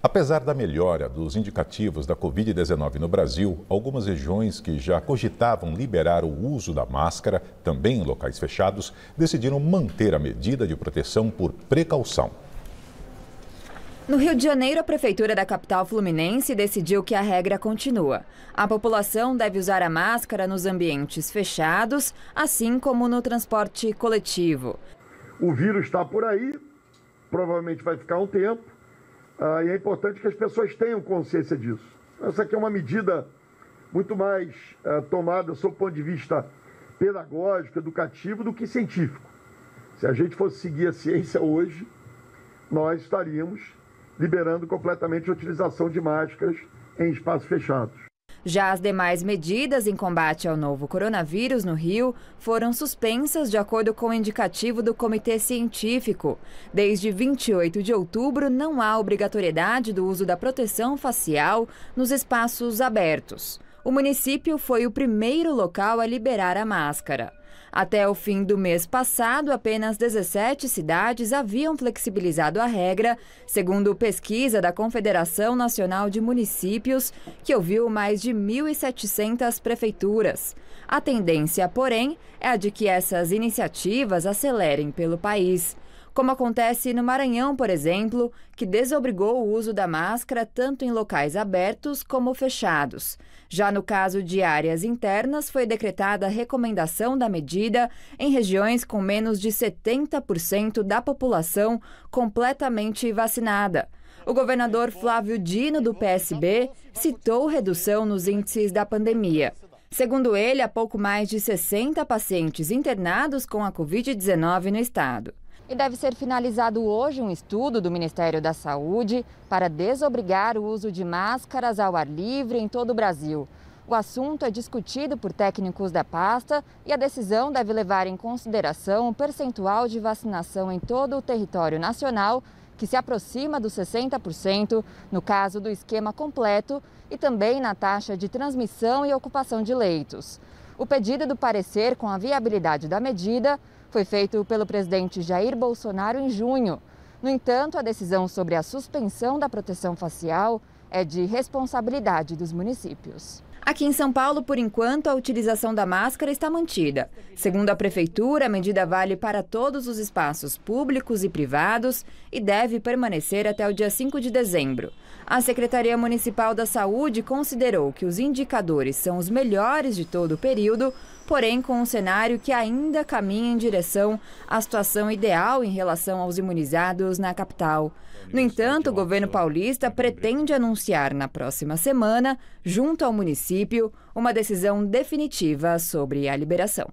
Apesar da melhora dos indicativos da Covid-19 no Brasil, algumas regiões que já cogitavam liberar o uso da máscara, também em locais fechados, decidiram manter a medida de proteção por precaução. No Rio de Janeiro, a prefeitura da capital fluminense decidiu que a regra continua. A população deve usar a máscara nos ambientes fechados, assim como no transporte coletivo. O vírus está por aí, provavelmente vai ficar um tempo. Ah, e é importante que as pessoas tenham consciência disso. Essa aqui é uma medida muito mais ah, tomada, sob o ponto de vista pedagógico, educativo, do que científico. Se a gente fosse seguir a ciência hoje, nós estaríamos liberando completamente a utilização de máscaras em espaços fechados. Já as demais medidas em combate ao novo coronavírus no Rio foram suspensas de acordo com o indicativo do Comitê Científico. Desde 28 de outubro, não há obrigatoriedade do uso da proteção facial nos espaços abertos. O município foi o primeiro local a liberar a máscara. Até o fim do mês passado, apenas 17 cidades haviam flexibilizado a regra, segundo pesquisa da Confederação Nacional de Municípios, que ouviu mais de 1.700 prefeituras. A tendência, porém, é a de que essas iniciativas acelerem pelo país como acontece no Maranhão, por exemplo, que desobrigou o uso da máscara tanto em locais abertos como fechados. Já no caso de áreas internas, foi decretada a recomendação da medida em regiões com menos de 70% da população completamente vacinada. O governador Flávio Dino, do PSB, citou redução nos índices da pandemia. Segundo ele, há pouco mais de 60 pacientes internados com a Covid-19 no estado. E deve ser finalizado hoje um estudo do Ministério da Saúde para desobrigar o uso de máscaras ao ar livre em todo o Brasil. O assunto é discutido por técnicos da pasta e a decisão deve levar em consideração o percentual de vacinação em todo o território nacional, que se aproxima dos 60% no caso do esquema completo, e também na taxa de transmissão e ocupação de leitos. O pedido do parecer com a viabilidade da medida foi feito pelo presidente Jair Bolsonaro em junho. No entanto, a decisão sobre a suspensão da proteção facial é de responsabilidade dos municípios. Aqui em São Paulo, por enquanto, a utilização da máscara está mantida. Segundo a prefeitura, a medida vale para todos os espaços públicos e privados e deve permanecer até o dia 5 de dezembro. A Secretaria Municipal da Saúde considerou que os indicadores são os melhores de todo o período, porém com um cenário que ainda caminha em direção à situação ideal em relação aos imunizados na capital. No entanto, o governo paulista pretende anunciar na próxima semana, junto ao município, uma decisão definitiva sobre a liberação.